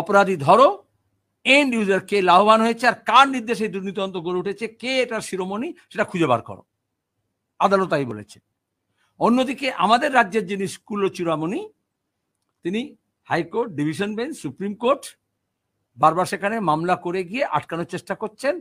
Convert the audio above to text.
অপরাধী ধরো and user কে লাভবান হয়েছে আর কার নির্দেশে দুর্নীতন্ত গড়ে উঠেছে কে এটার শিরোমণি সেটা খুঁজে বার করো আদালত তাই বলেছে অন্যদিকে আমাদের রাজ্যের যিনি স্কুল চূড়ামণি তিনি high court division bench supreme court বারবার সেখানে মামলা করে গিয়ে আটকানোর চেষ্টা করছেন